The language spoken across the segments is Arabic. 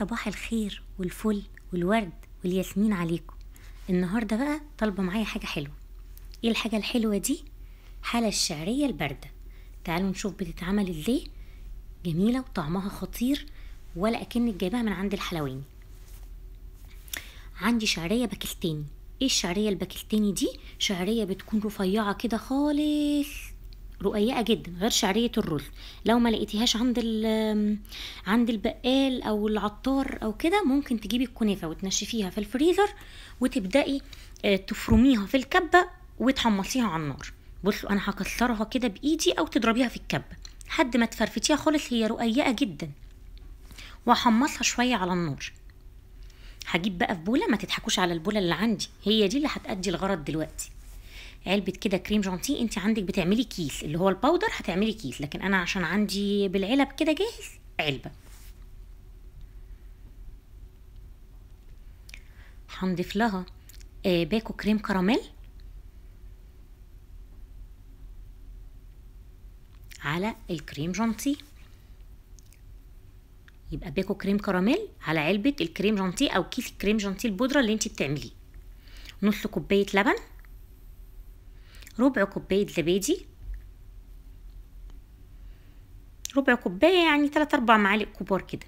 صباح الخير والفل والورد والياسمين عليكم النهارده بقى طالبه معايا حاجه حلوه ايه الحاجه الحلوه دي حاله الشعريه البارده تعالوا نشوف بتتعمل ازاي جميله وطعمها خطير ولا اكنك جايباها من عند الحلواني عندي شعريه باكستاني ايه الشعريه الباكستاني دي شعريه بتكون رفيعه كده خالص رقيقه جدا غير شعريه الرول لو ما لقيتيهاش عند عند البقال او العطار او كده ممكن تجيبي الكنافه وتنشفيها في الفريزر وتبداي آه، تفرميها في الكبه وتحمصيها على النار بصوا انا هكسرها كده بايدي او تضربيها في الكبه لحد ما تفرفتيها خالص هي رقيقه جدا واحمصها شويه على النار هجيب بقى في بوله ما تضحكوش على البوله اللي عندي هي دي اللي هتأدي الغرض دلوقتي علبه كده كريم جانتي انت عندك بتعملي كيس اللي هو الباودر هتعملي كيس لكن انا عشان عندي بالعلب كده جاهز علبه هنضيف لها آه، باكو كريم كراميل على الكريم جانتي يبقى باكو كريم كراميل على علبه الكريم جانتي او كيس الكريم جانتي البودره اللي انت بتعمليه نص كوبايه لبن ربع كوباية زبادي ربع كوباية يعني تلات أربع معالق كبار كده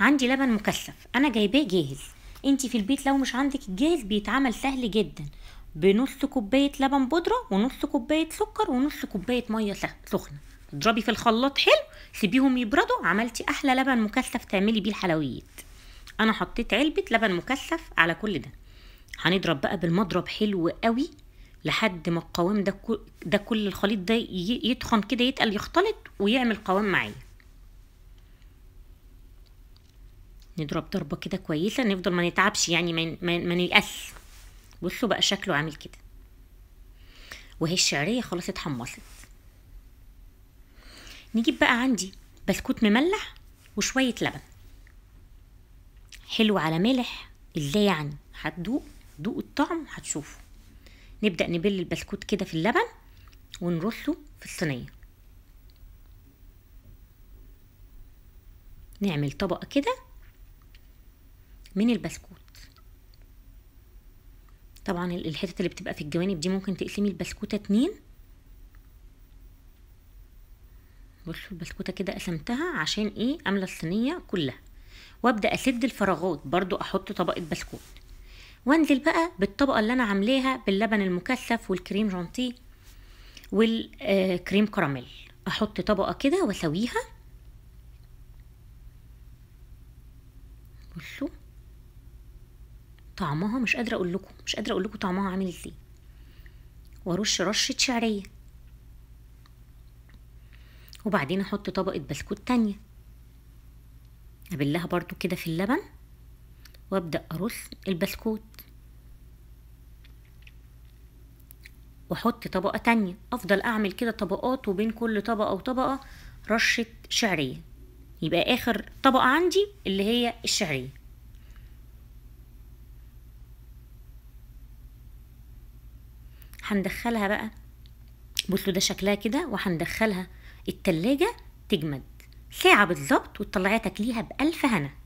عندي لبن مكثف أنا جايباه جاهز انتي في البيت لو مش عندك الجاهز بيتعمل سهل جدا بنص كوباية لبن بودرة ونص كوباية سكر ونص كوباية مية سخنة اضربي في الخلاط حلو سيبيهم يبردوا عملتي أحلى لبن مكثف تعملي بيه الحلويات أنا حطيت علبة لبن مكثف على كل ده هنضرب بقى بالمضرب حلو قوي لحد ما القوام ده ده كل الخليط ده يتخن كده يتقل يختلط ويعمل قوام معايا نضرب ضربه كده كويسه نفضل ما نتعبش يعني ما ما نيأس بصوا بقى شكله عامل كده وهي الشعريه خلاص اتحمصت نجيب بقى عندي بسكوت مملح وشويه لبن حلو على ملح ازاي يعني هتدوق دوق الطعم هتشوفه نبدأ نبل البسكوت كده في اللبن ونرصه في الصينية نعمل طبقة كده من البسكوت طبعا الحتت اللي بتبقى في الجوانب دي ممكن تقسمي البسكوتة اتنين بصوا البسكوتة كده قسمتها عشان ايه املى الصينية كلها وابدأ اسد الفراغات برضو احط طبقة بسكوت وانزل بقى بالطبقه اللي انا عاملاها باللبن المكثف والكريم جانتيه والكريم كراميل احط طبقه كده واسويها بصوا طعمها مش قادره اقول لكم مش قادره اقول لكم طعمها عامل ازاي وارش رشه شعريه وبعدين احط طبقه بسكوت تانية قبلها برضو كده في اللبن وابدا ارص البسكوت واحط طبقة تانية افضل اعمل كده طبقات وبين كل طبقة وطبقة رشة شعرية يبقى اخر طبقة عندي اللي هي الشعرية هندخلها بقى بصوا ده شكلها كده وهندخلها التلاجة تجمد ساعة بالظبط وتطلعيها تاكليها بألف هنا